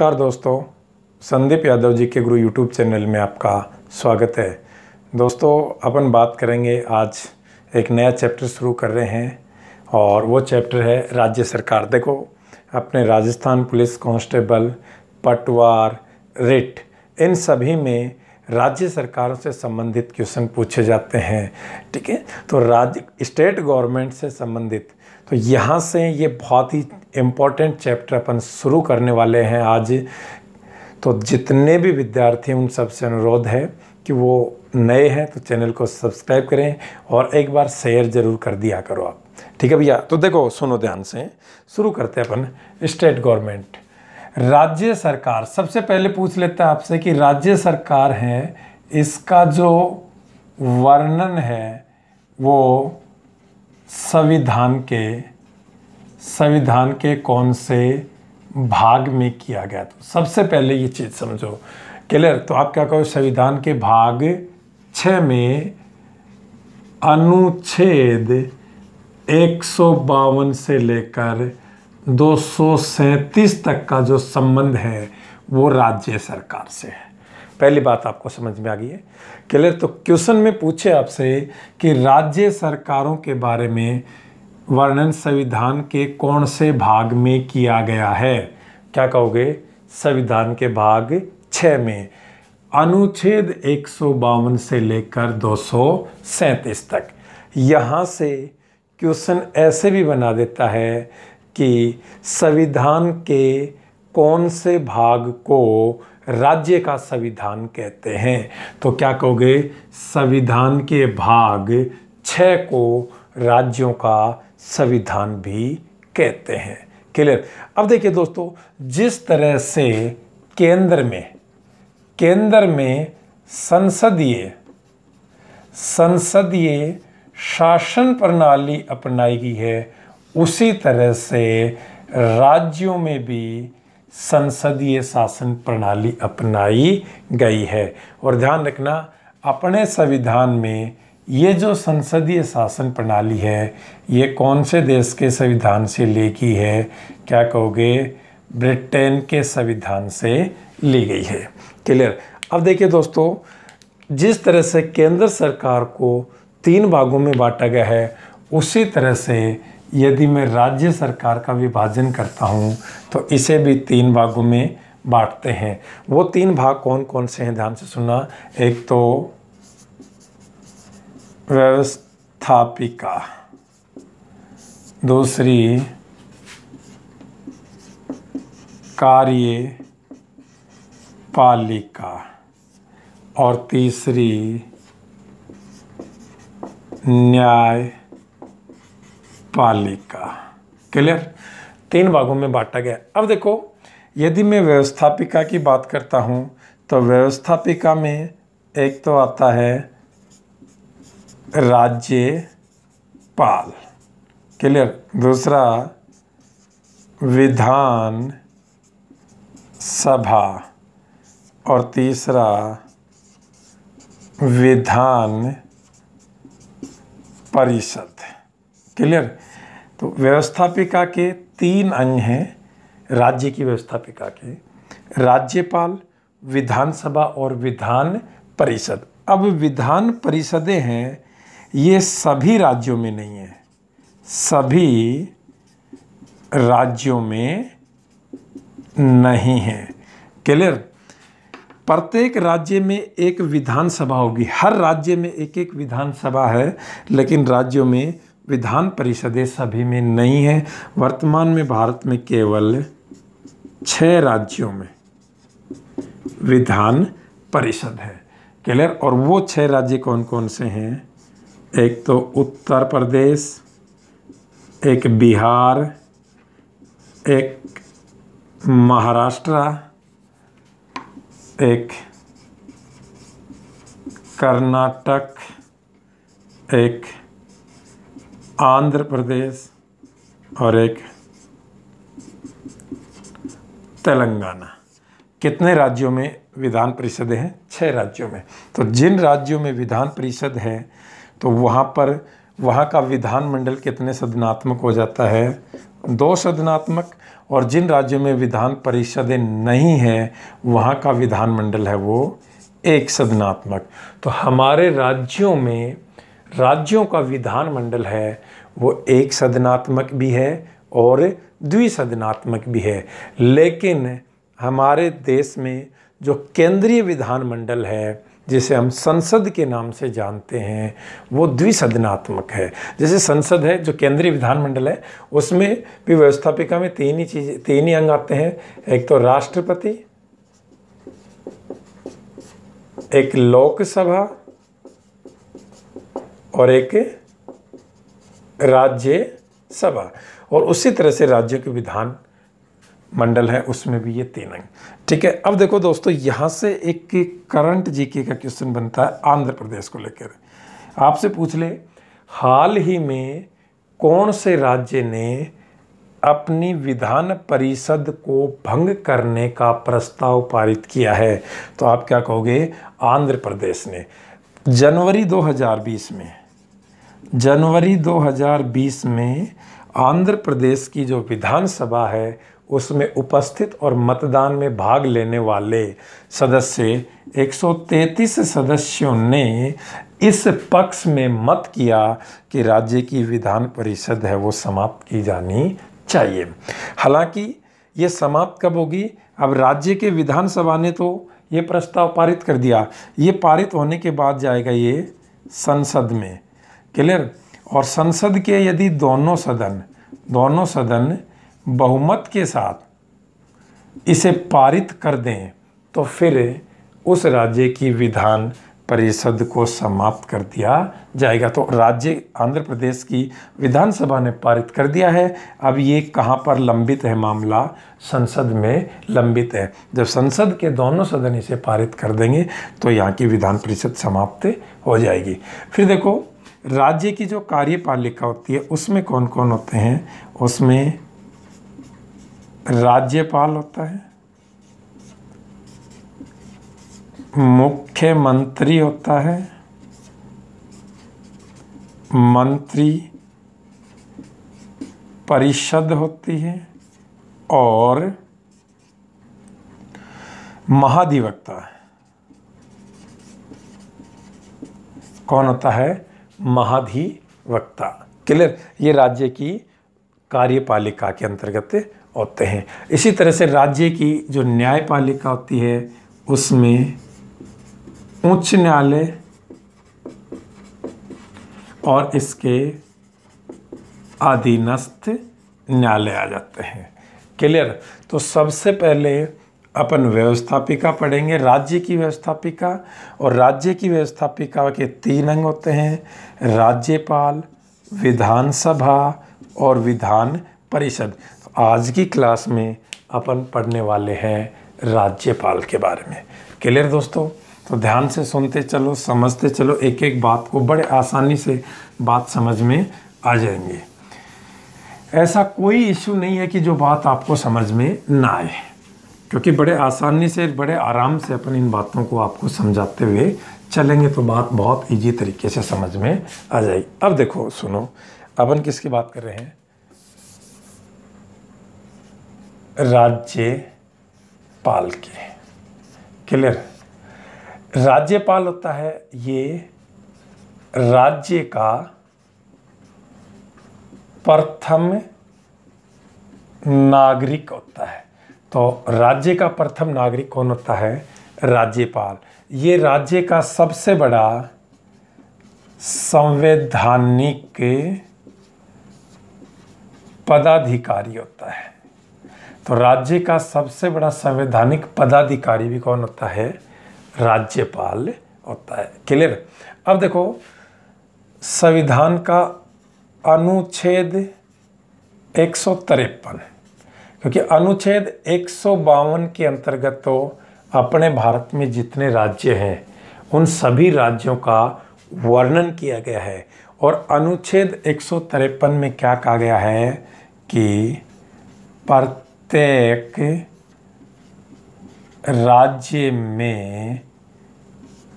नमस्कार दोस्तों संदीप यादव जी के गुरु यूट्यूब चैनल में आपका स्वागत है दोस्तों अपन बात करेंगे आज एक नया चैप्टर शुरू कर रहे हैं और वो चैप्टर है राज्य सरकार देखो अपने राजस्थान पुलिस कांस्टेबल पटवार रिट इन सभी में राज्य सरकारों से संबंधित क्वेश्चन पूछे जाते हैं ठीक है तो राज्य स्टेट गवर्नमेंट से संबंधित तो यहाँ से ये बहुत ही इम्पोर्टेंट चैप्टर अपन शुरू करने वाले हैं आज तो जितने भी विद्यार्थी उन सबसे अनुरोध है कि वो नए हैं तो चैनल को सब्सक्राइब करें और एक बार शेयर ज़रूर कर दिया करो आप ठीक है भैया तो देखो सुनो ध्यान से शुरू करते हैं अपन स्टेट गवर्नमेंट राज्य सरकार सबसे पहले पूछ लेते हैं आपसे कि राज्य सरकार है इसका जो वर्णन है वो संविधान के संविधान के कौन से भाग में किया गया तो सबसे पहले ये चीज़ समझो क्लियर तो आप क्या कहो संविधान के भाग छः में अनुच्छेद एक से लेकर दो तक का जो संबंध है वो राज्य सरकार से है पहली बात आपको समझ में आ गई है क्लियर तो क्वेश्चन में पूछे आपसे कि राज्य सरकारों के बारे में वर्णन संविधान के कौन से भाग में किया गया है क्या कहोगे संविधान के भाग छः में अनुच्छेद एक से लेकर दो तक यहाँ से क्वेश्चन ऐसे भी बना देता है कि संविधान के कौन से भाग को राज्य का संविधान कहते हैं तो क्या कहोगे संविधान के भाग छः को राज्यों का संविधान भी कहते हैं क्लियर अब देखिए दोस्तों जिस तरह से केंद्र में केंद्र में संसदीय संसदीय शासन प्रणाली अपनाई गई है उसी तरह से राज्यों में भी संसदीय शासन प्रणाली अपनाई गई है और ध्यान रखना अपने संविधान में ये जो संसदीय शासन प्रणाली है ये कौन से देश के संविधान से ली गई है क्या कहोगे ब्रिटेन के संविधान से ली गई है क्लियर अब देखिए दोस्तों जिस तरह से केंद्र सरकार को तीन भागों में बांटा गया है उसी तरह से यदि मैं राज्य सरकार का विभाजन करता हूँ तो इसे भी तीन भागों में बांटते हैं वो तीन भाग कौन कौन से हैं ध्यान से सुनना एक तो व्यवस्थापिका दूसरी कार्य पालिका और तीसरी न्याय पालिका क्लियर तीन भागों में बांटा गया अब देखो यदि मैं व्यवस्थापिका की बात करता हूँ तो व्यवस्थापिका में एक तो आता है राज्यपाल क्लियर दूसरा विधान सभा और तीसरा विधान परिषद क्लियर तो व्यवस्थापिका के तीन अंग हैं राज्य की व्यवस्थापिका के राज्यपाल विधानसभा और विधान परिषद अब विधान परिषदें हैं ये सभी राज्यों में नहीं है सभी राज्यों में नहीं है क्लियर प्रत्येक राज्य में एक विधानसभा होगी हर राज्य में एक एक विधानसभा है लेकिन राज्यों में विधान परिषदें सभी में नहीं है वर्तमान में भारत में केवल छः राज्यों में विधान परिषद है क्लियर और वो छः राज्य कौन कौन से हैं एक तो उत्तर प्रदेश एक बिहार एक महाराष्ट्र एक कर्नाटक एक आंध्र प्रदेश और एक तेलंगाना कितने राज्यों में विधान परिषद हैं छः राज्यों में तो जिन राज्यों में विधान परिषद है तो वहाँ पर वहाँ का विधानमंडल कितने सदनात्मक हो जाता है दो सदनात्मक और जिन राज्यों में विधान परिषदें नहीं हैं वहाँ का विधानमंडल है वो एक सदनात्मक तो हमारे राज्यों में राज्यों का विधानमंडल है वो एक सदनात्मक भी है और द्विसदनात्मक भी है लेकिन हमारे देश में जो केंद्रीय विधानमंडल है जिसे हम संसद के नाम से जानते हैं वो द्विसदनात्मक है जैसे संसद है जो केंद्रीय विधानमंडल है उसमें भी व्यवस्थापिका में तीन ही चीज़ तीन ही अंग आते हैं एक तो राष्ट्रपति एक लोकसभा और एक राज्य सभा और उसी तरह से राज्य के विधान मंडल है उसमें भी ये तीन अंग ठीक है अब देखो दोस्तों यहाँ से एक करंट जीके का क्वेश्चन बनता है आंध्र प्रदेश को लेकर आपसे पूछ ले हाल ही में कौन से राज्य ने अपनी विधान परिषद को भंग करने का प्रस्ताव पारित किया है तो आप क्या कहोगे आंध्र प्रदेश ने जनवरी 2020 में जनवरी 2020 में आंध्र प्रदेश की जो विधानसभा है उसमें उपस्थित और मतदान में भाग लेने वाले सदस्य 133 सदस्यों ने इस पक्ष में मत किया कि राज्य की विधान परिषद है वो समाप्त की जानी चाहिए हालांकि ये समाप्त कब होगी अब राज्य के विधानसभा ने तो ये प्रस्ताव पारित कर दिया ये पारित होने के बाद जाएगा ये संसद में क्लियर और संसद के यदि दोनों सदन दोनों सदन बहुमत के साथ इसे पारित कर दें तो फिर उस राज्य की विधान परिषद को समाप्त कर दिया जाएगा तो राज्य आंध्र प्रदेश की विधानसभा ने पारित कर दिया है अब ये कहाँ पर लंबित है मामला संसद में लंबित है जब संसद के दोनों सदन इसे पारित कर देंगे तो यहाँ की विधान परिषद समाप्त हो जाएगी फिर देखो राज्य की जो कार्यपालिका होती है उसमें कौन कौन होते हैं उसमें राज्यपाल होता है मुख्यमंत्री होता है मंत्री परिषद होती है और महाधिवक्ता कौन होता है महाधिवक्ता क्लियर ये राज्य की कार्यपालिका के अंतर्गत होते हैं इसी तरह से राज्य की जो न्यायपालिका होती है उसमें उच्च न्यायालय और इसके अधीनस्थ न्यायालय आ जाते हैं क्लियर तो सबसे पहले अपन व्यवस्थापिका पढ़ेंगे राज्य की व्यवस्थापिका और राज्य की व्यवस्थापिका के तीन अंग होते हैं राज्यपाल विधानसभा और विधान परिषद आज की क्लास में अपन पढ़ने वाले हैं राज्यपाल के बारे में क्लियर दोस्तों तो ध्यान से सुनते चलो समझते चलो एक एक बात को बड़े आसानी से बात समझ में आ जाएंगे ऐसा कोई इशू नहीं है कि जो बात आपको समझ में ना आए क्योंकि बड़े आसानी से बड़े आराम से अपन इन बातों को आपको समझाते हुए चलेंगे तो बात बहुत इजी तरीके से समझ में आ जाएगी अब देखो सुनो अपन किसकी बात कर रहे हैं राज्यपाल के क्लियर राज्यपाल होता है ये राज्य का प्रथम नागरिक होता है तो राज्य का प्रथम नागरिक कौन होता है राज्यपाल ये राज्य का सबसे बड़ा संवैधानिक पदाधिकारी होता है तो राज्य का सबसे बड़ा संवैधानिक पदाधिकारी भी कौन होता है राज्यपाल होता है क्लियर अब देखो संविधान का अनुच्छेद एक सौ तिरपन क्योंकि अनुच्छेद एक के अंतर्गत तो अपने भारत में जितने राज्य हैं उन सभी राज्यों का वर्णन किया गया है और अनुच्छेद एक में क्या कहा गया है कि प्रत्येक राज्य में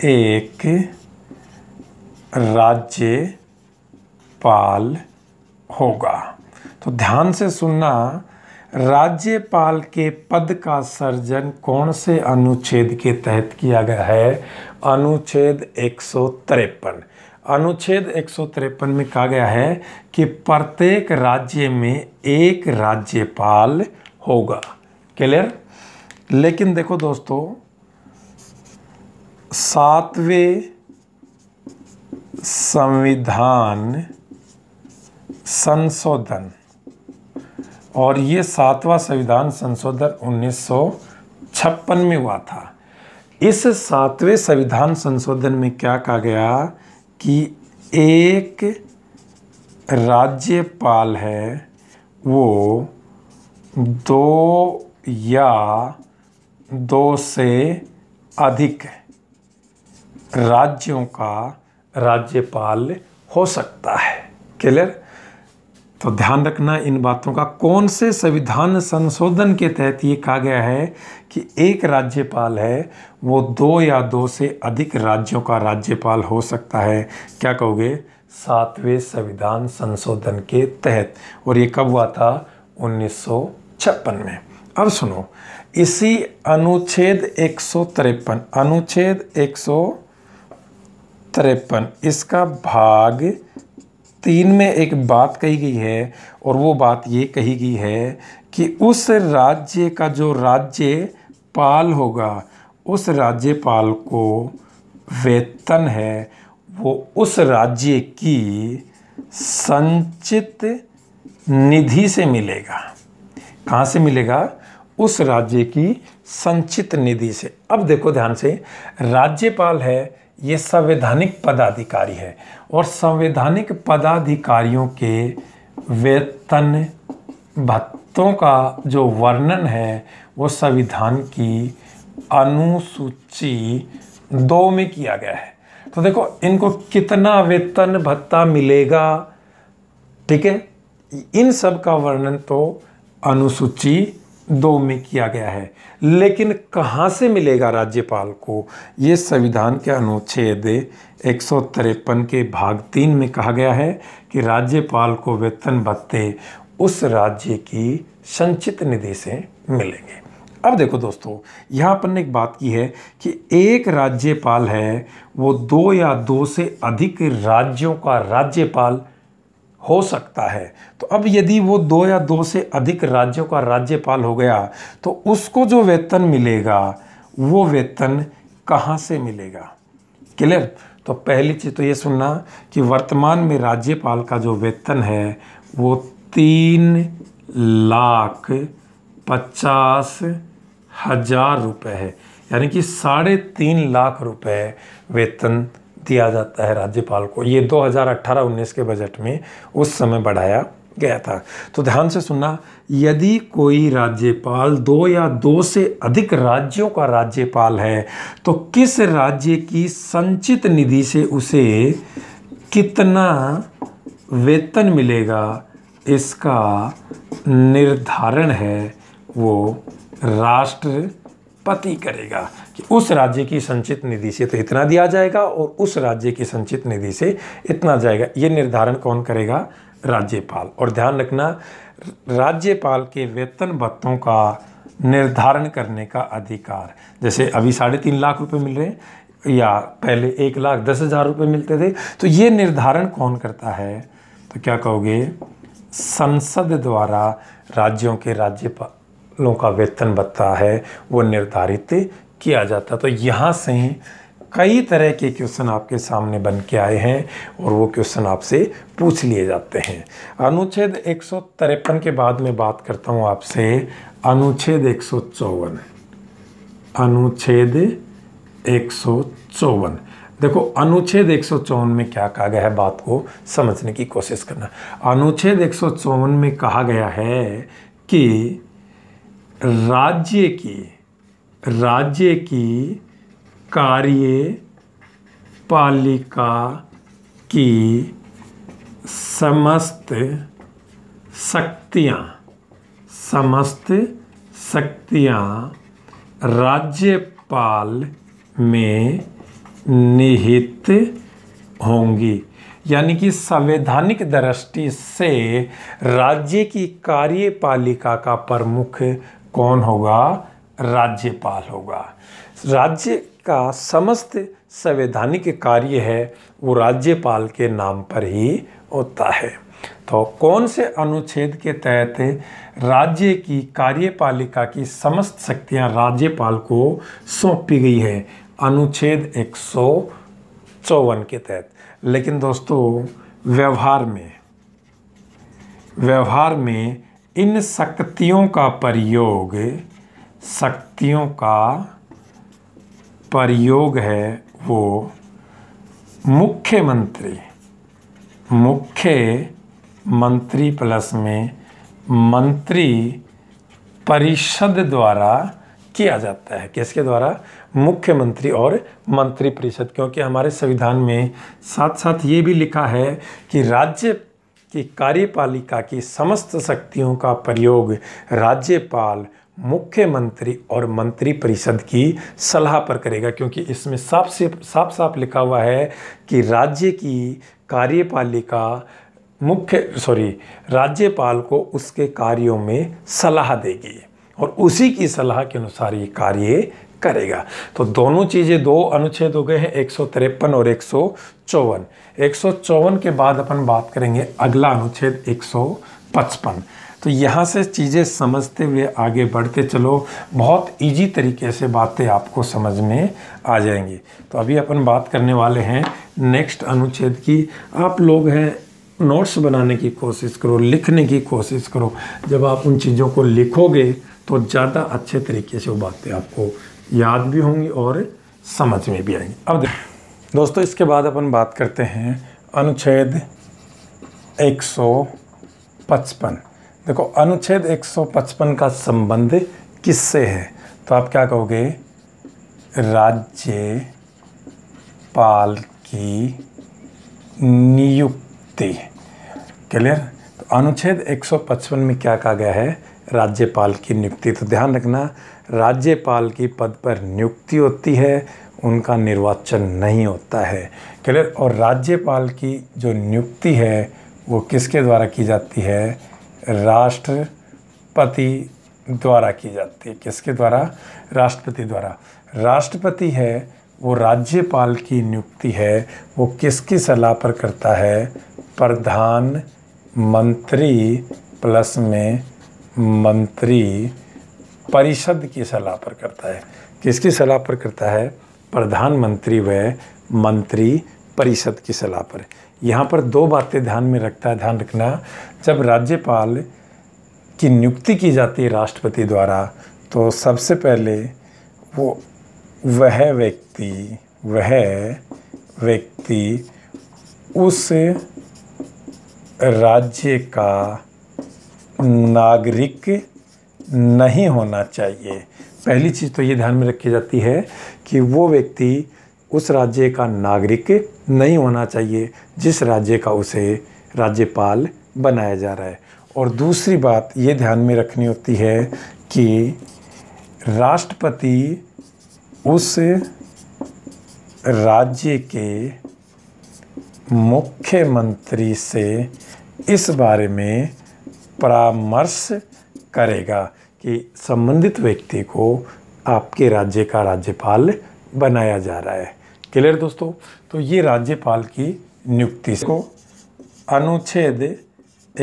एक राज्यपाल होगा तो ध्यान से सुनना राज्यपाल के पद का सर्जन कौन से अनुच्छेद के तहत किया गया है अनुच्छेद एक अनुच्छेद एक में कहा गया है कि प्रत्येक राज्य में एक राज्यपाल होगा क्लियर लेकिन देखो दोस्तों सातवें संविधान संशोधन और ये सातवां संविधान संशोधन उन्नीस छप्पन में हुआ था इस सातवें संविधान संशोधन में क्या कहा गया कि एक राज्यपाल है वो दो या दो से अधिक राज्यों का राज्यपाल हो सकता है क्लियर तो ध्यान रखना इन बातों का कौन से संविधान संशोधन के तहत ये कहा गया है कि एक राज्यपाल है वो दो या दो से अधिक राज्यों का राज्यपाल हो सकता है क्या कहोगे सातवें संविधान संशोधन के तहत और ये कब हुआ था उन्नीस में अब सुनो इसी अनुच्छेद एक अनुच्छेद एक इसका भाग तीन में एक बात कही गई है और वो बात ये कही गई है कि उस राज्य का जो राज्य पाल होगा उस राज्यपाल को वेतन है वो उस राज्य की संचित निधि से मिलेगा कहाँ से मिलेगा उस राज्य की संचित निधि से अब देखो ध्यान से राज्यपाल है ये संवैधानिक पदाधिकारी है और संवैधानिक पदाधिकारियों के वेतन भत्तों का जो वर्णन है वो संविधान की अनुसूची दो में किया गया है तो देखो इनको कितना वेतन भत्ता मिलेगा ठीक है इन सब का वर्णन तो अनुसूची दो में किया गया है लेकिन कहाँ से मिलेगा राज्यपाल को ये संविधान के अनुच्छेद एक के भाग तीन में कहा गया है कि राज्यपाल को वेतन भत्ते उस राज्य की संचित निधि से मिलेंगे अब देखो दोस्तों यहाँ अपन ने एक बात की है कि एक राज्यपाल है वो दो या दो से अधिक राज्यों का राज्यपाल हो सकता है तो अब यदि वो दो या दो से अधिक राज्यों का राज्यपाल हो गया तो उसको जो वेतन मिलेगा वो वेतन कहाँ से मिलेगा क्लियर तो पहली चीज़ तो ये सुनना कि वर्तमान में राज्यपाल का जो वेतन है वो तीन लाख पचास हजार रुपये है यानी कि साढ़े तीन लाख रुपए वेतन दिया जाता है राज्यपाल को ये 2018-19 के बजट में उस समय बढ़ाया गया था तो ध्यान से सुनना यदि कोई राज्यपाल दो या दो से अधिक राज्यों का राज्यपाल है तो किस राज्य की संचित निधि से उसे कितना वेतन मिलेगा इसका निर्धारण है वो राष्ट्रपति करेगा कि उस राज्य की संचित निधि से तो इतना दिया जाएगा और उस राज्य की संचित निधि से इतना जाएगा ये निर्धारण कौन करेगा राज्यपाल और ध्यान रखना राज्यपाल के वेतन भत्तों का निर्धारण करने का अधिकार जैसे अभी साढ़े तीन लाख रुपए मिल रहे हैं या पहले एक लाख दस हज़ार रुपये मिलते थे तो ये निर्धारण कौन करता है तो क्या कहोगे संसद द्वारा राज्यों के राज्यपालों का वेतन भत्ता है वो निर्धारित किया जाता तो यहाँ से ही कई तरह के क्वेश्चन आपके सामने बन के आए हैं और वो क्वेश्चन आपसे पूछ लिए जाते हैं अनुच्छेद एक के बाद में बात करता हूँ आपसे अनुच्छेद एक अनुच्छेद एक देखो अनुच्छेद एक में क्या कहा गया है बात को समझने की कोशिश करना अनुच्छेद एक में कहा गया है कि राज्य की राज्य की कार्य पालिका की समस्त शक्तियाँ समस्त शक्तियाँ राज्यपाल में निहित होंगी यानी कि संवैधानिक दृष्टि से राज्य की कार्यपालिका का प्रमुख कौन होगा राज्यपाल होगा राज्य का समस्त संवैधानिक कार्य है वो राज्यपाल के नाम पर ही होता है तो कौन से अनुच्छेद के तहत राज्य की कार्यपालिका की समस्त शक्तियां राज्यपाल को सौंपी गई है अनुच्छेद एक चौवन के तहत लेकिन दोस्तों व्यवहार में व्यवहार में इन शक्तियों का प्रयोग शक्तियों का प्रयोग है वो मुख्यमंत्री मुख्य मंत्री प्लस में मंत्री परिषद द्वारा किया जाता है किसके द्वारा मुख्यमंत्री और मंत्री परिषद क्योंकि हमारे संविधान में साथ साथ ये भी लिखा है कि राज्य की कार्यपालिका की समस्त शक्तियों का प्रयोग राज्यपाल मुख्यमंत्री और मंत्री परिषद की सलाह पर करेगा क्योंकि इसमें साफ से साफ साफ लिखा हुआ है कि राज्य की कार्यपालिका मुख्य सॉरी राज्यपाल को उसके कार्यों में सलाह देगी और उसी की सलाह के अनुसार ये कार्य करेगा तो दोनों चीज़ें दो अनुच्छेद हो गए हैं एक और एक सौ के बाद अपन बात करेंगे अगला अनुच्छेद एक तो यहाँ से चीज़ें समझते हुए आगे बढ़ते चलो बहुत इजी तरीके से बातें आपको समझ में आ जाएंगी तो अभी अपन बात करने वाले हैं नेक्स्ट अनुच्छेद की आप लोग हैं नोट्स बनाने की कोशिश करो लिखने की कोशिश करो जब आप उन चीज़ों को लिखोगे तो ज़्यादा अच्छे तरीके से वो बातें आपको याद भी होंगी और समझ में भी आएंगी अब दोस्तों इसके बाद अपन बात करते हैं अनुच्छेद 155 देखो अनुच्छेद 155 का संबंध किससे है तो आप क्या कहोगे राज्य पाल की नियुक्ति क्लियर तो अनुच्छेद 155 में क्या कहा गया है राज्यपाल की नियुक्ति तो ध्यान रखना राज्यपाल की पद पर नियुक्ति होती है उनका निर्वाचन नहीं होता है क्लियर और राज्यपाल की जो नियुक्ति है वो किसके द्वारा की जाती है राष्ट्रपति द्वारा की जाती है किसके द्वारा राष्ट्रपति द्वारा राष्ट्रपति है वो राज्यपाल की नियुक्ति है वो किसकी सलाह पर करता है प्रधान मंत्री प्लस में मंत्री परिषद की सलाह पर करता है किसकी सलाह पर करता है प्रधानमंत्री व मंत्री परिषद की सलाह पर यहाँ पर दो बातें ध्यान में रखता है ध्यान रखना जब राज्यपाल की नियुक्ति की जाती है राष्ट्रपति द्वारा तो सबसे पहले वो वह व्यक्ति वह व्यक्ति उस राज्य का नागरिक नहीं होना चाहिए पहली चीज़ तो ये ध्यान में रखी जाती है कि वो व्यक्ति उस राज्य का नागरिक नहीं होना चाहिए जिस राज्य का उसे राज्यपाल बनाया जा रहा है और दूसरी बात ये ध्यान में रखनी होती है कि राष्ट्रपति उस राज्य के मुख्यमंत्री से इस बारे में परामर्श करेगा कि संबंधित व्यक्ति को आपके राज्य का राज्यपाल बनाया जा रहा है क्लियर दोस्तों तो ये राज्यपाल की नियुक्ति को अनुच्छेद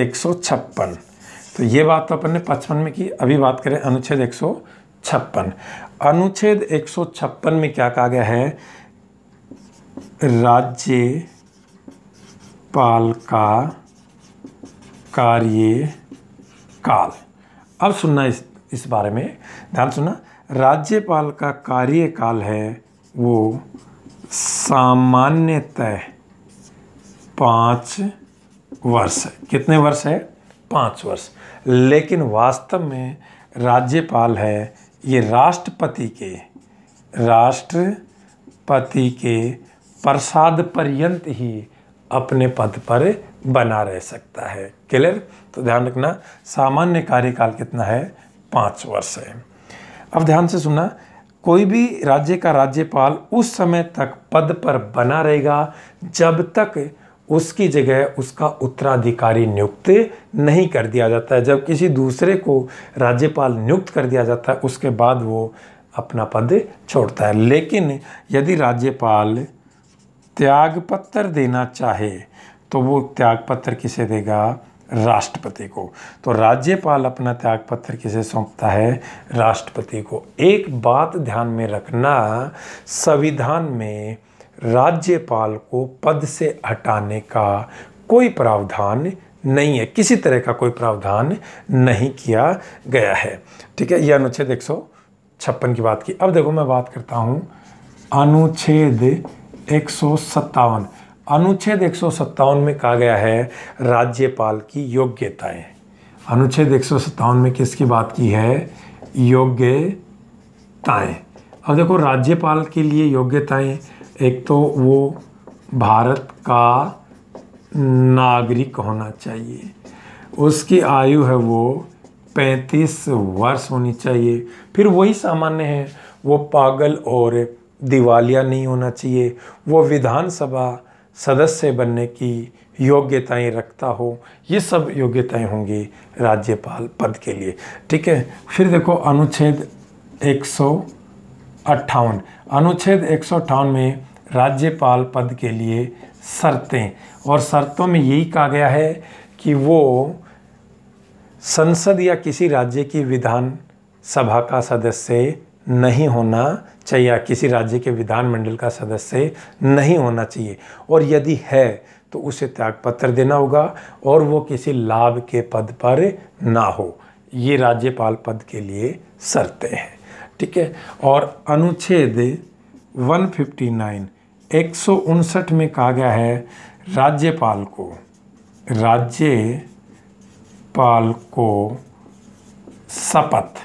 एक तो ये बात तो अपन ने पचपन में की अभी बात करें अनुच्छेद एक अनुच्छेद एक में क्या कहा गया है राज्य पाल का कार्य काल अब सुनना इस इस बारे में ध्यान सुनना राज्यपाल का कार्यकाल है वो सामान्यतः पाँच वर्ष कितने वर्ष है पाँच वर्ष लेकिन वास्तव में राज्यपाल है ये राष्ट्रपति के राष्ट्रपति के प्रसाद पर्यंत ही अपने पद पर बना रह सकता है क्लियर तो ध्यान रखना सामान्य कार्यकाल कितना है पाँच वर्ष है अब ध्यान से सुनना कोई भी राज्य का राज्यपाल उस समय तक पद पर बना रहेगा जब तक उसकी जगह उसका उत्तराधिकारी नियुक्त नहीं कर दिया जाता है जब किसी दूसरे को राज्यपाल नियुक्त कर दिया जाता है उसके बाद वो अपना पद छोड़ता है लेकिन यदि राज्यपाल त्यागपत्र देना चाहे तो वो त्यागपत्र किसे देगा राष्ट्रपति को तो राज्यपाल अपना त्याग पत्र किसे सौंपता है राष्ट्रपति को एक बात ध्यान में रखना संविधान में राज्यपाल को पद से हटाने का कोई प्रावधान नहीं है किसी तरह का कोई प्रावधान नहीं किया गया है ठीक है यह अनुच्छेद एक छप्पन की बात की अब देखो मैं बात करता हूँ अनुच्छेद एक सौ सत्तावन अनुच्छेद एक में कहा गया है राज्यपाल की योग्यताएं अनुच्छेद एक में किसकी बात की है योग्यताएं अब देखो राज्यपाल के लिए योग्यताएं एक तो वो भारत का नागरिक होना चाहिए उसकी आयु है वो पैंतीस वर्ष होनी चाहिए फिर वही सामान्य है वो पागल और दिवालिया नहीं होना चाहिए वो विधानसभा सदस्य बनने की योग्यताएं रखता हो ये सब योग्यताएं होंगी राज्यपाल पद के लिए ठीक है फिर देखो अनुच्छेद एक अट्ठावन अनुच्छेद एक में राज्यपाल पद के लिए शर्तें और शर्तों में यही कहा गया है कि वो संसद या किसी राज्य की विधान सभा का सदस्य नहीं होना चाहिए किसी राज्य के विधानमंडल का सदस्य नहीं होना चाहिए और यदि है तो उसे त्यागपत्र देना होगा और वो किसी लाभ के पद पर ना हो ये राज्यपाल पद के लिए शर्तें हैं ठीक है और अनुच्छेद 159 एक में कहा गया है राज्यपाल को राज्यपाल को शपथ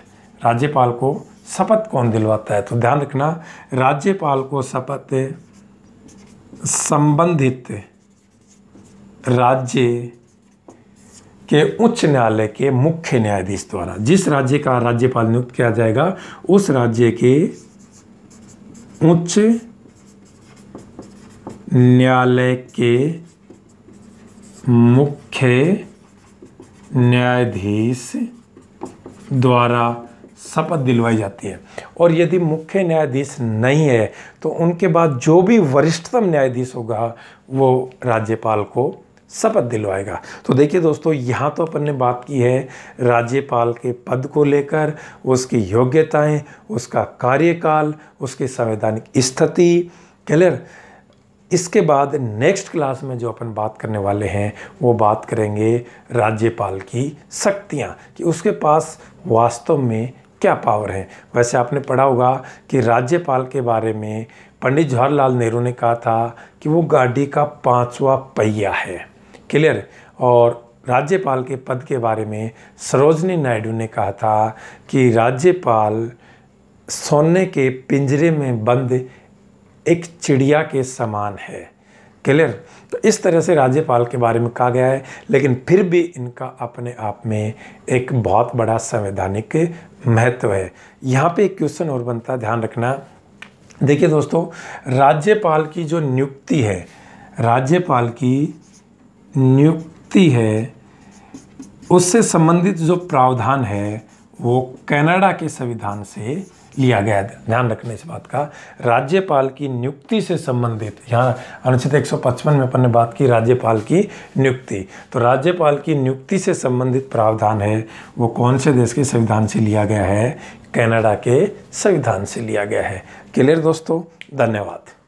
राज्यपाल को शपथ कौन दिलवाता है तो ध्यान रखना राज्यपाल को शपथ संबंधित राज्य के उच्च न्यायालय के मुख्य न्यायाधीश द्वारा जिस राज्य का राज्यपाल नियुक्त किया जाएगा उस राज्य के उच्च न्यायालय के मुख्य न्यायाधीश द्वारा शपथ दिलवाई जाती है और यदि मुख्य न्यायाधीश नहीं है तो उनके बाद जो भी वरिष्ठतम न्यायाधीश होगा वो राज्यपाल को शपथ दिलवाएगा तो देखिए दोस्तों यहाँ तो अपन ने बात की है राज्यपाल के पद को लेकर उसकी योग्यताएं उसका कार्यकाल उसकी संवैधानिक स्थिति क्लियर इसके बाद नेक्स्ट क्लास में जो अपन बात करने वाले हैं वो बात करेंगे राज्यपाल की शक्तियाँ कि उसके पास वास्तव में क्या पावर है वैसे आपने पढ़ा होगा कि राज्यपाल के बारे में पंडित जवाहरलाल नेहरू ने कहा था कि वो गाड़ी का पाँचवा पहिया है क्लियर और राज्यपाल के पद के बारे में सरोजनी नायडू ने कहा था कि राज्यपाल सोने के पिंजरे में बंद एक चिड़िया के समान है क्लियर तो इस तरह से राज्यपाल के बारे में कहा गया है लेकिन फिर भी इनका अपने आप में एक बहुत बड़ा संवैधानिक महत्व है यहाँ पे एक क्वेश्चन और बनता है ध्यान रखना देखिए दोस्तों राज्यपाल की जो नियुक्ति है राज्यपाल की नियुक्ति है उससे संबंधित जो प्रावधान है वो कनाडा के संविधान से लिया गया है ध्यान रखने इस बात का राज्यपाल की नियुक्ति से संबंधित यहाँ अनुच्छेद 155 में अपन ने बात की राज्यपाल की नियुक्ति तो राज्यपाल की नियुक्ति से संबंधित प्रावधान है वो कौन से देश के संविधान से लिया गया है कनाडा के संविधान से लिया गया है क्लियर दोस्तों धन्यवाद